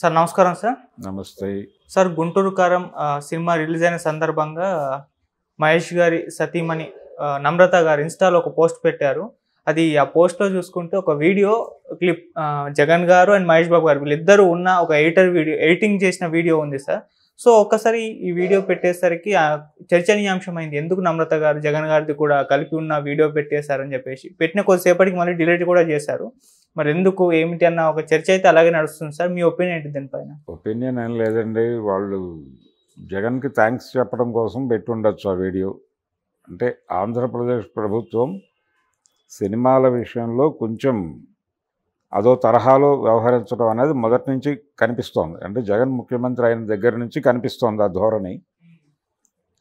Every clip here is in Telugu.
సార్ నమస్కారం సార్ నమస్తే సార్ గుంటూరు కారం సినిమా రిలీజ్ అయిన సందర్భంగా మహేష్ గారి సతీమణి నమ్రత గారు ఇన్స్టాలో ఒక పోస్ట్ పెట్టారు అది ఆ పోస్ట్లో చూసుకుంటే ఒక వీడియో క్లిప్ జగన్ గారు అండ్ మహేష్ బాబు గారు వీళ్ళిద్దరూ ఉన్న ఒక ఎడిటర్ వీడియో ఎడిటింగ్ చేసిన వీడియో ఉంది సార్ సో ఒక్కసారి ఈ వీడియో పెట్టేసరికి చర్చనీయాంశమైంది ఎందుకు నమ్రత గారు జగన్ గారిది కూడా కలిపి ఉన్న వీడియో పెట్టేశారని చెప్పేసి పెట్టిన కొద్దిసేపటికి మళ్ళీ డిలీట్ కూడా చేశారు మరి ఎందుకు ఏమిటి అన్న ఒక చర్చ అయితే అలాగే నడుస్తుంది సార్ మీ ఒపీనియన్ ఏంటి దీనిపైన ఒపీనియన్ ఏం లేదండి వాళ్ళు జగన్కి థ్యాంక్స్ చెప్పడం కోసం పెట్టి ఉండొచ్చు ఆ వీడియో అంటే ఆంధ్రప్రదేశ్ ప్రభుత్వం సినిమాల విషయంలో కొంచెం అదో తరహాలో వ్యవహరించడం అనేది మొదటి నుంచి కనిపిస్తోంది అంటే జగన్ ముఖ్యమంత్రి అయిన దగ్గర నుంచి కనిపిస్తోంది ఆ ధోరణి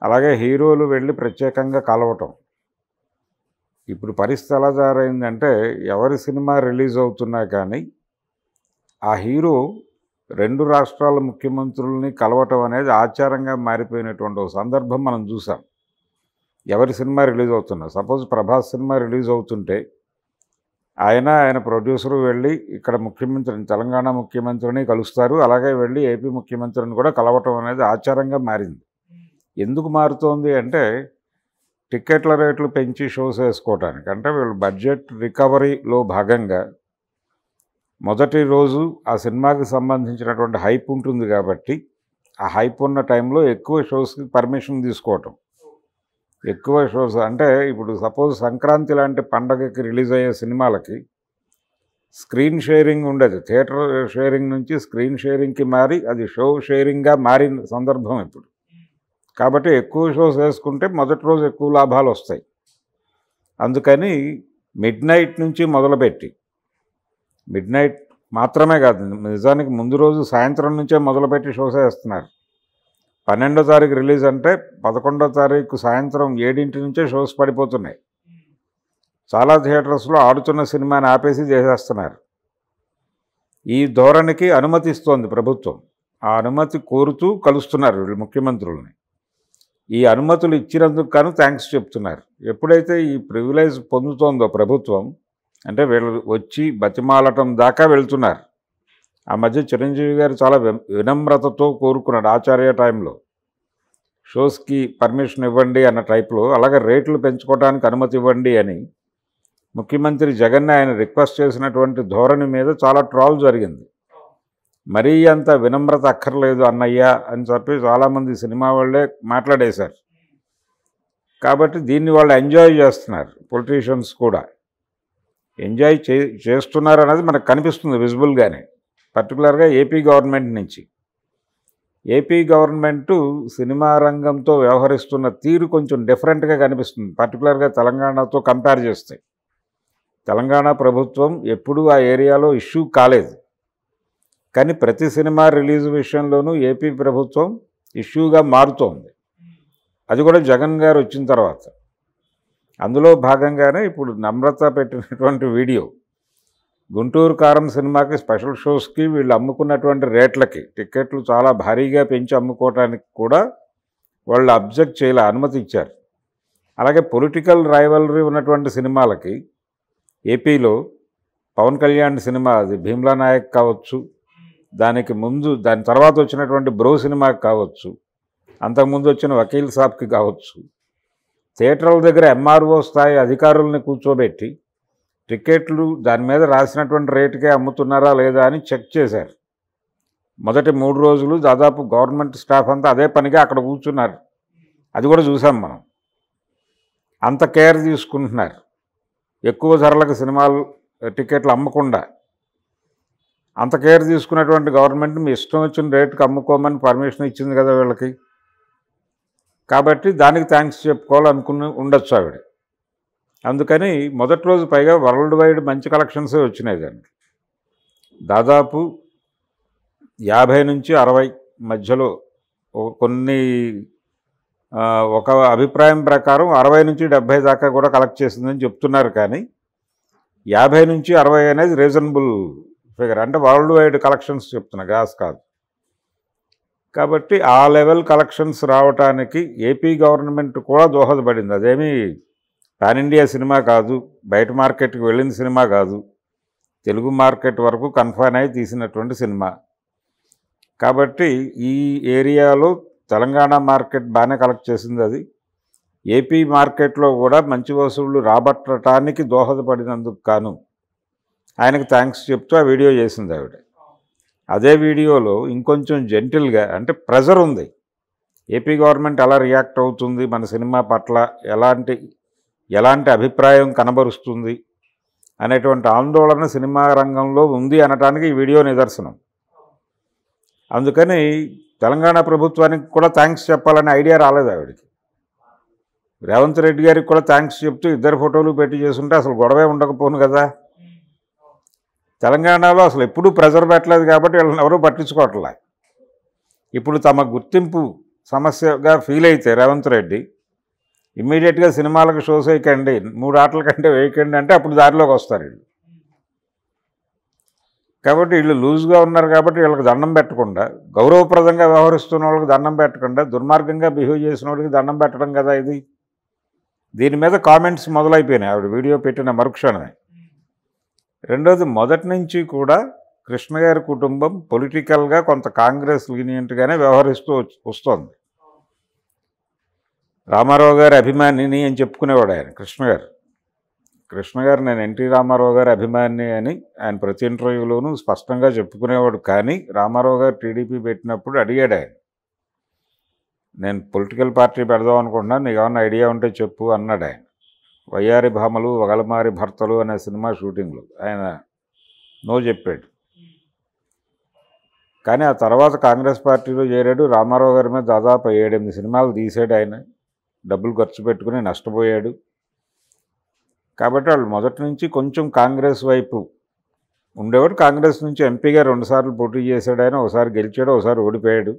అలాగే హీరోలు వెళ్ళి ప్రత్యేకంగా కలవటం ఇప్పుడు పరిస్థితి ఎలా తయారైందంటే ఎవరి సినిమా రిలీజ్ అవుతున్నా కానీ ఆ హీరో రెండు రాష్ట్రాల ముఖ్యమంత్రుల్ని కలవటం అనేది ఆచారంగా మారిపోయినటువంటి సందర్భం మనం చూసాం ఎవరి సినిమా రిలీజ్ అవుతున్నా సపోజ్ ప్రభాస్ సినిమా రిలీజ్ అవుతుంటే ఆయన ఆయన ప్రొడ్యూసరు వెళ్ళి ఇక్కడ ముఖ్యమంత్రిని తెలంగాణ ముఖ్యమంత్రిని కలుస్తారు అలాగే వెళ్ళి ఏపీ ముఖ్యమంత్రిని కూడా కలవటం అనేది ఆచారంగా మారింది ఎందుకు మారుతోంది అంటే టిక్కెట్ల రేట్లు పెంచి షోస్ వేసుకోవడానికి అంటే వీళ్ళు బడ్జెట్ రికవరీలో భాగంగా మొదటి రోజు ఆ సినిమాకి సంబంధించినటువంటి హైప్ ఉంటుంది కాబట్టి ఆ హైప్ ఉన్న టైంలో ఎక్కువ షోస్కి పర్మిషన్ తీసుకోవటం ఎక్కువ షోస్ అంటే ఇప్పుడు సపోజ్ సంక్రాంతి లాంటి పండగకి రిలీజ్ అయ్యే సినిమాలకి స్క్రీన్ షేరింగ్ ఉండదు థియేటర్ షేరింగ్ నుంచి స్క్రీన్ షేరింగ్కి మారి అది షో షేరింగ్గా మారిన సందర్భం ఇప్పుడు కాబట్టి ఎక్కువ షోస్ వేసుకుంటే మొదటి రోజు ఎక్కువ లాభాలు వస్తాయి అందుకని మిడ్ నైట్ నుంచి మొదలుపెట్టి మిడ్ నైట్ మాత్రమే కాదు నిజానికి ముందు రోజు సాయంత్రం నుంచే మొదలుపెట్టి షోస్ వేస్తున్నారు పన్నెండో తారీఖు రిలీజ్ అంటే పదకొండో తారీఖు సాయంత్రం ఏడింటి నుంచే షోస్ పడిపోతున్నాయి చాలా థియేటర్స్లో ఆడుతున్న సినిమాని ఆపేసి చేసేస్తున్నారు ఈ ధోరణికి అనుమతిస్తోంది ప్రభుత్వం ఆ అనుమతి కోరుతూ కలుస్తున్నారు వీళ్ళు ముఖ్యమంత్రుల్ని ఈ అనుమతులు ఇచ్చినందుకు కాను థ్యాంక్స్ చెప్తున్నారు ఎప్పుడైతే ఈ ప్రివిలేజ్ పొందుతోందో ప్రభుత్వం అంటే వీళ్ళు వచ్చి బతిమాలటం దాకా వెళ్తున్నారు ఆ మధ్య చిరంజీవి గారు చాలా వినమ్రతతో కోరుకున్నాడు ఆచార్య టైంలో షోస్కి పర్మిషన్ ఇవ్వండి అన్న టైప్లో అలాగే రేట్లు పెంచుకోవడానికి అనుమతి ఇవ్వండి అని ముఖ్యమంత్రి జగన్ ఆయన రిక్వెస్ట్ చేసినటువంటి ధోరణి మీద చాలా ట్రాల్ జరిగింది మరీ అంత వినమ్రత అక్కర్లేదు అన్నయ్య అని చెప్పి చాలామంది సినిమా వాళ్ళే మాట్లాడేశారు కాబట్టి దీన్ని వాళ్ళు ఎంజాయ్ చేస్తున్నారు పొలిటీషియన్స్ కూడా ఎంజాయ్ చే చేస్తున్నారు అనేది మనకు కనిపిస్తుంది విజిబుల్గానే పర్టికులర్గా ఏపీ గవర్నమెంట్ నుంచి ఏపీ గవర్నమెంటు సినిమా రంగంతో వ్యవహరిస్తున్న తీరు కొంచెం డిఫరెంట్గా కనిపిస్తుంది పర్టికులర్గా తెలంగాణతో కంపేర్ చేస్తే తెలంగాణ ప్రభుత్వం ఎప్పుడూ ఆ ఏరియాలో ఇష్యూ కాలేదు కానీ ప్రతి సినిమా రిలీజ్ విషయంలోనూ ఏపీ ప్రభుత్వం ఇష్యూగా మారుతోంది అది కూడా జగన్ గారు వచ్చిన తర్వాత అందులో భాగంగానే ఇప్పుడు నమ్రత పెట్టినటువంటి వీడియో గుంటూరు కారం సినిమాకి స్పెషల్ షోస్కి వీళ్ళు అమ్ముకున్నటువంటి రేట్లకి టిక్కెట్లు చాలా భారీగా పెంచి అమ్ముకోవటానికి కూడా వాళ్ళు అబ్జెక్ట్ చేయలే అనుమతి ఇచ్చారు అలాగే పొలిటికల్ రైవలరీ ఉన్నటువంటి సినిమాలకి ఏపీలో పవన్ కళ్యాణ్ సినిమా అది భీమ్లా నాయక్ కావచ్చు దానికి ముందు దాని తర్వాత వచ్చినటువంటి బ్రో సినిమాకి కావచ్చు అంతకుముందు వచ్చిన వకీల్ సాబ్కి కావచ్చు థియేటర్ల దగ్గర ఎంఆర్ఓ స్థాయి అధికారుల్ని కూర్చోబెట్టి టికెట్లు దాని మీద రాసినటువంటి రేటుకే అమ్ముతున్నారా లేదా అని చెక్ చేశారు మొదటి మూడు రోజులు దాదాపు గవర్నమెంట్ స్టాఫ్ అంతా అదే పనిగా అక్కడ కూర్చున్నారు అది కూడా చూసాం మనం అంత కేర్ తీసుకుంటున్నారు ఎక్కువ ధరలకు సినిమాలు టికెట్లు అమ్మకుండా అంత కేర్ తీసుకున్నటువంటి గవర్నమెంట్ మీ ఇష్టం వచ్చిన రేటుకి అమ్ముకోమని పర్మిషన్ ఇచ్చింది కదా వీళ్ళకి కాబట్టి దానికి థ్యాంక్స్ చెప్పుకోవాలనుకుని ఉండొచ్చు ఆవిడ అందుకని మొదటి రోజు పైగా వరల్డ్ వైడ్ మంచి కలెక్షన్సే వచ్చినాయి దానికి దాదాపు యాభై నుంచి అరవై మధ్యలో కొన్ని ఒక అభిప్రాయం ప్రకారం అరవై నుంచి డెబ్భై దాకా కూడా కలెక్ట్ చేసిందని చెప్తున్నారు కానీ యాభై నుంచి అరవై అనేది రీజనబుల్ ఫిగర్ అంటే వరల్డ్ వైడ్ కలెక్షన్స్ చెప్తున్నా గ్యాస్ కాదు కాబట్టి ఆ లెవెల్ కలెక్షన్స్ రావటానికి ఏపీ గవర్నమెంట్ కూడా దోహదపడింది అదేమి పాన్ ఇండియా సినిమా కాదు బయట మార్కెట్కి వెళ్ళిన సినిమా కాదు తెలుగు మార్కెట్ వరకు కన్ఫైన్ అయి తీసినటువంటి సినిమా కాబట్టి ఈ ఏరియాలో తెలంగాణ మార్కెట్ బాగానే కలెక్ట్ చేసింది అది ఏపీ మార్కెట్లో కూడా మంచి వసూళ్లు రాబట్టడానికి దోహదపడినందుకు కాను ఆయనకు థ్యాంక్స్ చెప్తూ ఆ వీడియో చేసింది ఆవిడ అదే వీడియోలో ఇంకొంచెం జెంటిల్గా అంటే ప్రెజర్ ఉంది ఏపీ గవర్నమెంట్ ఎలా రియాక్ట్ అవుతుంది మన సినిమా పట్ల ఎలాంటి ఎలాంటి అభిప్రాయం కనబరుస్తుంది అనేటువంటి ఆందోళన సినిమా రంగంలో ఉంది అనటానికి ఈ వీడియో నిదర్శనం అందుకని తెలంగాణ ప్రభుత్వానికి కూడా థ్యాంక్స్ చెప్పాలనే ఐడియా రాలేదు ఆవిడకి రేవంత్ రెడ్డి గారికి కూడా థ్యాంక్స్ చెప్తూ ఇద్దరు ఫోటోలు పెట్టి చేసుకుంటే అసలు గొడవే ఉండకపోను కదా తెలంగాణలో అసలు ఎప్పుడూ ప్రెజర్ పెట్టలేదు కాబట్టి వీళ్ళని ఎవరూ పట్టించుకోవట్లే ఇప్పుడు తమ గుర్తింపు సమస్యగా ఫీల్ అయితే రేవంత్ రెడ్డి ఇమ్మీడియట్గా సినిమాలకు షోస్ వేయకండి మూడు ఆటల కంటే వేయకండి అంటే అప్పుడు దారిలోకి వస్తారు వీళ్ళు కాబట్టి వీళ్ళు లూజ్గా ఉన్నారు కాబట్టి వీళ్ళకి దండం పెట్టకుండా గౌరవప్రదంగా వ్యవహరిస్తున్న వాళ్ళకి దండం పెట్టకుండా దుర్మార్గంగా బిహేవ్ చేసిన వాళ్ళకి దండం పెట్టడం కదా ఇది దీని మీద కామెంట్స్ మొదలైపోయినాయి ఆవిడ వీడియో పెట్టిన మరుక్షణమే రెండోది మొదటి నుంచి కూడా కృష్ణ గారి కుటుంబం పొలిటికల్గా కొంత కాంగ్రెస్ లీనియంట్గానే వ్యవహరిస్తూ వస్తోంది రామారావు గారి అభిమానిని అని చెప్పుకునేవాడు ఆయన కృష్ణ గారు కృష్ణ గారు నేను ఎన్టీ రామారావు గారి అభిమాని అని ఆయన ప్రతి ఇంటర్వ్యూలోనూ స్పష్టంగా చెప్పుకునేవాడు కానీ రామారావు గారు టీడీపీ పెట్టినప్పుడు అడిగాడు ఆయన నేను పొలిటికల్ పార్టీ పెడదాం అనుకుంటున్నాను నీకు ఏమన్నా ఐడియా ఉంటే చెప్పు అన్నాడు ఆయన వయ్యారి భామలు వగలమారి భర్తలు అనే సినిమా షూటింగ్లు ఆయన నో చెప్పాడు కానీ ఆ తర్వాత కాంగ్రెస్ పార్టీలో చేరాడు రామారావు గారి మీద దాదాపు ఏడెనిమిది సినిమాలు తీసాడు ఆయన డబ్బులు ఖర్చు పెట్టుకుని నష్టపోయాడు కాబట్టి వాళ్ళు మొదటి నుంచి కొంచెం కాంగ్రెస్ వైపు ఉండేవాడు కాంగ్రెస్ నుంచి ఎంపీగా రెండుసార్లు పోటీ చేశాడు ఆయన ఒకసారి గెలిచాడు ఒకసారి ఓడిపోయాడు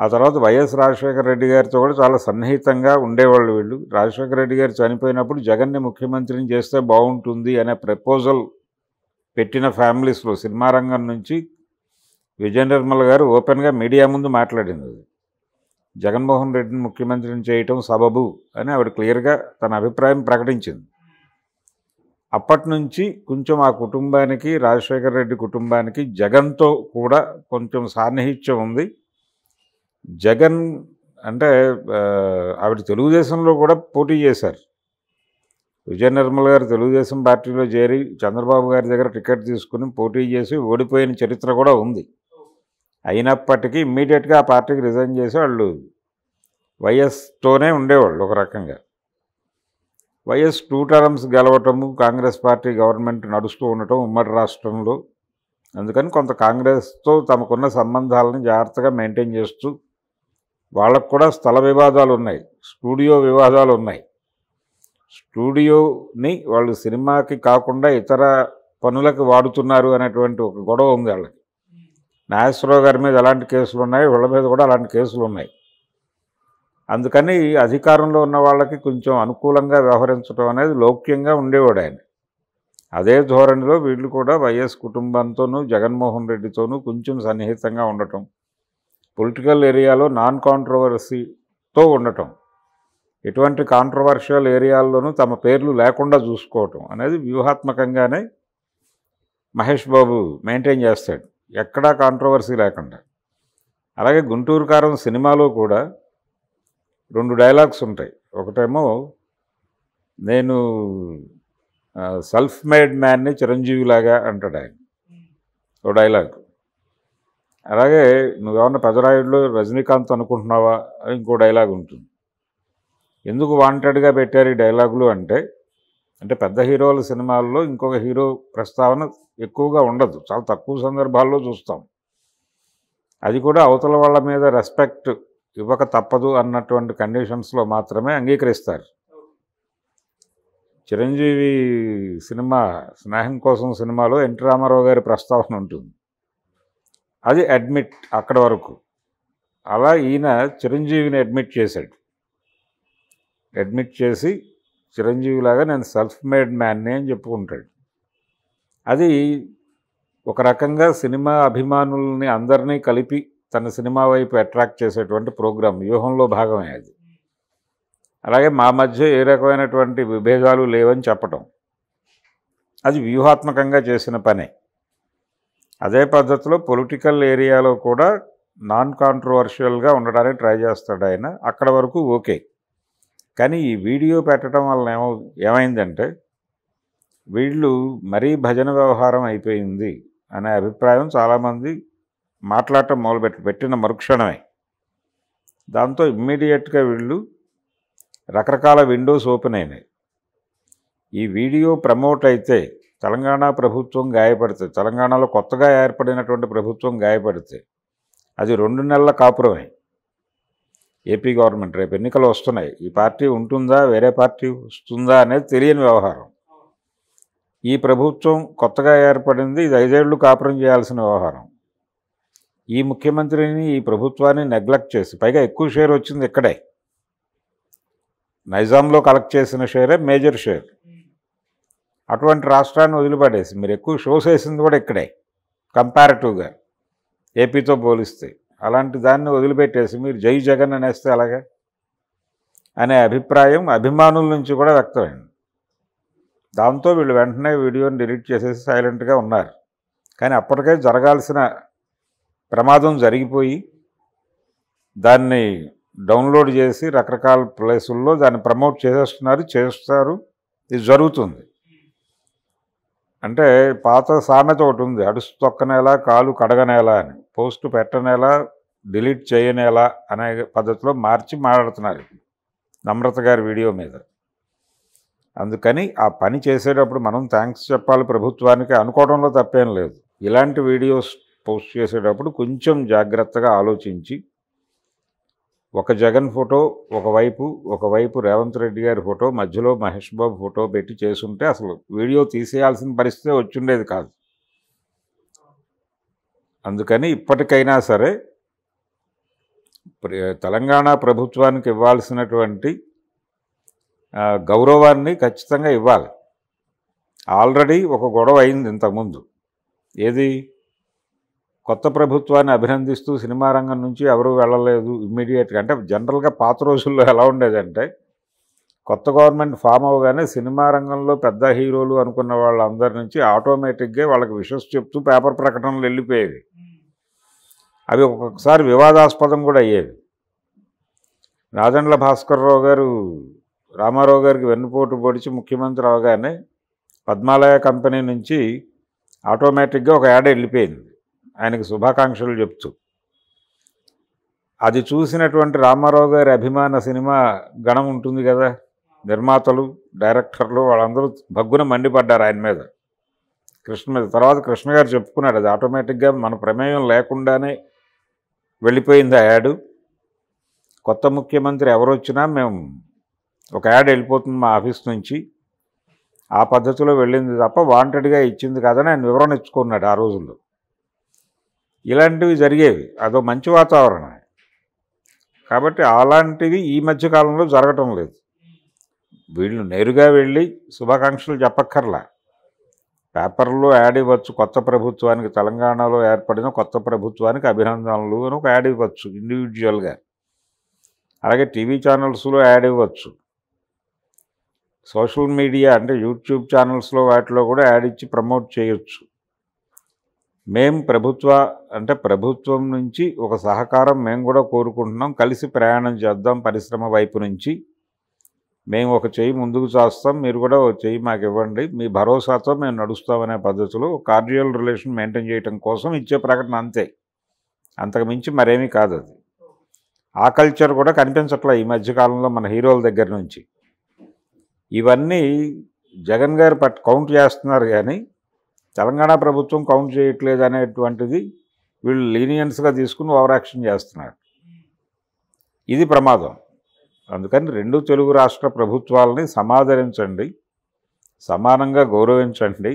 ఆ తర్వాత వైఎస్ రాజశేఖర రెడ్డి గారితో కూడా చాలా సన్నిహితంగా ఉండేవాళ్ళు వీళ్ళు రాజశేఖర రెడ్డి గారు చనిపోయినప్పుడు జగన్ని ముఖ్యమంత్రిని చేస్తే బాగుంటుంది అనే ప్రపోజల్ పెట్టిన ఫ్యామిలీస్లో సినిమా రంగం నుంచి విజయ నిర్మల్ గారు ఓపెన్గా మీడియా ముందు మాట్లాడింది అది జగన్మోహన్ రెడ్డిని ముఖ్యమంత్రిని చేయటం సబబు అని ఆవిడ క్లియర్గా తన అభిప్రాయం ప్రకటించింది అప్పటి నుంచి కొంచెం ఆ కుటుంబానికి రాజశేఖర రెడ్డి కుటుంబానికి జగన్తో కూడా కొంచెం సాన్నిహిత్యం ఉంది జగన్ అంటే ఆవిడ తెలుగుదేశంలో కూడా పోటీ చేశారు విజయ నిర్మల్ గారు తెలుగుదేశం పార్టీలో చేరి చంద్రబాబు గారి దగ్గర టికెట్ తీసుకుని పోటీ చేసి ఓడిపోయిన చరిత్ర కూడా ఉంది అయినప్పటికీ ఇమ్మీడియట్గా ఆ పార్టీకి రిజైన్ చేసి వాళ్ళు వైఎస్తోనే ఉండేవాళ్ళు ఒక రకంగా వైఎస్ టూ టర్మ్స్ గెలవటము కాంగ్రెస్ పార్టీ గవర్నమెంట్ నడుస్తూ ఉండటం ఉమ్మడి రాష్ట్రంలో అందుకని కొంత కాంగ్రెస్తో తమకున్న సంబంధాలను జాగ్రత్తగా మెయింటైన్ చేస్తూ వాళ్ళకు కూడా స్థల వివాదాలు ఉన్నాయి స్టూడియో వివాదాలు ఉన్నాయి స్టూడియోని వాళ్ళు సినిమాకి కాకుండా ఇతర పనులకు వాడుతున్నారు అనేటువంటి ఒక గొడవ ఉంది వాళ్ళకి నాగేశ్వరరావు గారి మీద ఎలాంటి కేసులు ఉన్నాయి వీళ్ళ మీద కూడా అలాంటి కేసులు ఉన్నాయి అందుకని అధికారంలో ఉన్న వాళ్ళకి కొంచెం అనుకూలంగా వ్యవహరించడం అనేది లౌక్యంగా ఉండేవాడు ఆయన అదే ధోరణిలో వీళ్ళు కూడా వైఎస్ కుటుంబంతోనూ జగన్మోహన్ రెడ్డితోనూ కొంచెం సన్నిహితంగా ఉండటం పొలిటికల్ ఏరియాలో నాన్ కాంట్రవర్సీతో ఉండటం ఎటువంటి కాంట్రవర్షియల్ ఏరియాల్లోనూ తమ పేర్లు లేకుండా చూసుకోవటం అనేది వ్యూహాత్మకంగానే మహేష్ బాబు మెయింటైన్ చేస్తాడు ఎక్కడా కాంట్రవర్సీ లేకుండా అలాగే గుంటూరు కారం సినిమాలో కూడా రెండు డైలాగ్స్ ఉంటాయి ఒకటేమో నేను సెల్ఫ్ మేడ్ మ్యాన్ని చిరంజీవిలాగా అంటాడు ఆయన ఓ డైలాగ్ అలాగే నువ్వేమన్నా పెదరాయుడులో రజనీకాంత్ అనుకుంటున్నావా అని ఇంకో డైలాగ్ ఉంటుంది ఎందుకు వాంటెడ్గా పెట్టారు ఈ డైలాగులు అంటే అంటే పెద్ద హీరోల సినిమాల్లో ఇంకొక హీరో ప్రస్తావన ఎక్కువగా ఉండదు చాలా తక్కువ సందర్భాల్లో చూస్తాం అది కూడా అవతల వాళ్ళ మీద రెస్పెక్ట్ ఇవ్వక తప్పదు అన్నటువంటి కండిషన్స్లో మాత్రమే అంగీకరిస్తారు చిరంజీవి సినిమా స్నేహం కోసం సినిమాలో ఎన్టీ రామారావు గారి ప్రస్తావన ఉంటుంది అది అడ్మిట్ అక్కడ వరకు అలా ఈయన చిరంజీవిని అడ్మిట్ చేశాడు అడ్మిట్ చేసి చిరంజీవిలాగా నేను సెల్ఫ్ మేడ్ మ్యాన్నే అని చెప్పుకుంటాడు అది ఒక రకంగా సినిమా అభిమానుల్ని అందరినీ కలిపి తన సినిమా వైపు అట్రాక్ట్ చేసేటువంటి ప్రోగ్రాం వ్యూహంలో భాగమే అది అలాగే మా మధ్య ఏ రకమైనటువంటి విభేదాలు లేవని చెప్పటం అది వ్యూహాత్మకంగా చేసిన పనే అదే పద్ధతిలో పొలిటికల్ ఏరియాలో కూడా నాన్ కాంట్రవర్షియల్గా ఉండడానికి ట్రై చేస్తాడు ఆయన అక్కడ వరకు ఓకే కానీ ఈ వీడియో పెట్టడం వలన ఏమో ఏమైందంటే వీళ్ళు మరీ భజన వ్యవహారం అయిపోయింది అనే అభిప్రాయం చాలామంది మాట్లాడటం మొదలుపెట్టి పెట్టిన మరుక్షణమే దాంతో ఇమ్మీడియట్గా వీళ్ళు రకరకాల విండోస్ ఓపెన్ అయినాయి ఈ వీడియో ప్రమోట్ అయితే తెలంగాణ ప్రభుత్వం గాయపడితే తెలంగాణలో కొత్తగా ఏర్పడినటువంటి ప్రభుత్వం గాయపడితే అది రెండు నెలల కాపురమే ఏపీ గవర్నమెంట్ రేపు ఎన్నికలు వస్తున్నాయి ఈ పార్టీ ఉంటుందా వేరే పార్టీ వస్తుందా అనేది తెలియని వ్యవహారం ఈ ప్రభుత్వం కొత్తగా ఏర్పడింది ఇది ఐదేళ్లు కాపురం చేయాల్సిన వ్యవహారం ఈ ముఖ్యమంత్రిని ఈ ప్రభుత్వాన్ని నెగ్లెక్ట్ చేసి పైగా ఎక్కువ షేర్ వచ్చింది ఇక్కడే నైజాంలో కలెక్ట్ చేసిన షేరే మేజర్ షేర్ అటువంటి రాష్ట్రాన్ని వదిలిపడేసి మీరు ఎక్కువ షోస్ వేసింది కూడా ఇక్కడే కంపారిటివ్గా ఏపీతో పోలిస్తే అలాంటి దాన్ని వదిలిపెట్టేసి మీరు జై జగన్ అనేస్తే అలాగా అనే అభిప్రాయం అభిమానుల నుంచి కూడా వ్యక్తమైంది దాంతో వీళ్ళు వెంటనే వీడియోని డిలీట్ చేసేసి సైలెంట్గా ఉన్నారు కానీ అప్పటికే జరగాల్సిన ప్రమాదం జరిగిపోయి దాన్ని డౌన్లోడ్ చేసి రకరకాల ప్లేసుల్లో దాన్ని ప్రమోట్ చేసేస్తున్నారు చేస్తారు ఇది జరుగుతుంది అంటే పాత సామెత ఒకటి ఉంది అడుసు తొక్కనేలా కాలు కడగనేలా అని పోస్ట్ పెట్టనేలా డిలీట్ చేయనేలా అనే పద్ధతిలో మార్చి మాట్లాడుతున్నారు నమ్రత గారి వీడియో మీద అందుకని ఆ పని చేసేటప్పుడు మనం థ్యాంక్స్ చెప్పాలి ప్రభుత్వానికి అనుకోవడంలో తప్పేం లేదు ఇలాంటి వీడియోస్ పోస్ట్ చేసేటప్పుడు కొంచెం జాగ్రత్తగా ఆలోచించి ఒక జగన్ ఫోటో ఒకవైపు ఒకవైపు రేవంత్ రెడ్డి గారి ఫోటో మధ్యలో మహేష్ బాబు ఫోటో పెట్టి చేసుంటే అసలు వీడియో తీసేయాల్సిన పరిస్థితి వచ్చిండేది కాదు అందుకని ఇప్పటికైనా సరే తెలంగాణ ప్రభుత్వానికి ఇవ్వాల్సినటువంటి గౌరవాన్ని ఖచ్చితంగా ఇవ్వాలి ఆల్రెడీ ఒక గొడవ అయింది ఇంతకుముందు ఏది కొత్త ప్రభుత్వాన్ని అభినందిస్తూ సినిమా రంగం నుంచి ఎవరూ వెళ్ళలేదు ఇమ్మీడియట్గా అంటే జనరల్గా పాత రోజుల్లో ఎలా ఉండేదంటే కొత్త గవర్నమెంట్ ఫామ్ అవ్వగానే సినిమా రంగంలో పెద్ద హీరోలు అనుకున్న వాళ్ళందరి నుంచి ఆటోమేటిక్గా వాళ్ళకి విషస్ చెప్తూ పేపర్ ప్రకటనలు వెళ్ళిపోయేవి అవి ఒక్కొక్కసారి వివాదాస్పదం కూడా అయ్యేవి రాజండ్ల భాస్కర్రావు గారు రామారావు గారికి వెన్నుపోటు పొడిచి ముఖ్యమంత్రి అవగానే పద్మాలయ కంపెనీ నుంచి ఆటోమేటిక్గా ఒక యాడ్ వెళ్ళిపోయింది ఆయనకు శుభాకాంక్షలు చెప్తూ అది చూసినటువంటి రామారావు గారి అభిమాన సినిమా గణం ఉంటుంది కదా నిర్మాతలు డైరెక్టర్లు వాళ్ళందరూ భగ్గున మండిపడ్డారు ఆయన మీద కృష్ణ మీద తర్వాత కృష్ణ గారు చెప్పుకున్నాడు అది ఆటోమేటిక్గా మన ప్రమేయం లేకుండానే వెళ్ళిపోయింది ఆ యాడు కొత్త ముఖ్యమంత్రి ఎవరు వచ్చినా మేము ఒక యాడ్ వెళ్ళిపోతుంది మా ఆఫీస్ నుంచి ఆ పద్ధతిలో వెళ్ళింది తప్ప వాంటెడ్గా ఇచ్చింది కాదని ఆయన వివరణ ఇచ్చుకున్నాడు ఆ రోజుల్లో ఇలాంటివి జరిగేవి అదో మంచి వాతావరణం కాబట్టి అలాంటివి ఈ మధ్యకాలంలో జరగటం లేదు వీళ్ళు నేరుగా వెళ్ళి శుభాకాంక్షలు చెప్పక్కర్లా పేపర్లో యాడ్ ఇవ్వచ్చు కొత్త ప్రభుత్వానికి తెలంగాణలో ఏర్పడిన కొత్త ప్రభుత్వానికి అభినందనలు అని ఒక యాడ్ ఇవ్వచ్చు ఇండివిజువల్గా అలాగే టీవీ ఛానల్స్లో యాడ్ ఇవ్వచ్చు సోషల్ మీడియా అంటే యూట్యూబ్ ఛానల్స్లో వాటిలో కూడా యాడ్ ఇచ్చి ప్రమోట్ చేయొచ్చు మేము ప్రభుత్వ అంటే ప్రభుత్వం నుంచి ఒక సహకారం మేము కూడా కోరుకుంటున్నాం కలిసి ప్రయాణం చేద్దాం పరిశ్రమ వైపు నుంచి మేము ఒక చేయి ముందుకు చేస్తాం మీరు కూడా ఒక చేయి మాకు ఇవ్వండి మీ భరోసాతో మేము నడుస్తామనే పద్ధతిలో కార్డియల్ రిలేషన్ మెయింటైన్ చేయడం కోసం ఇచ్చే ప్రకటన అంతే అంతకుమించి మరేమీ కాదు అది ఆ కల్చర్ కూడా కనిపించట్లే ఈ మధ్యకాలంలో మన హీరోల దగ్గర నుంచి ఇవన్నీ జగన్ గారు పట్ కౌంట్ చేస్తున్నారు కానీ తెలంగాణ ప్రభుత్వం కౌంట్ చేయట్లేదు అనేటువంటిది వీళ్ళు లీనియన్స్గా తీసుకుని ఓవర్ యాక్షన్ చేస్తున్నారు ఇది ప్రమాదం అందుకని రెండు తెలుగు రాష్ట్ర ప్రభుత్వాలని సమాదరించండి సమానంగా గౌరవించండి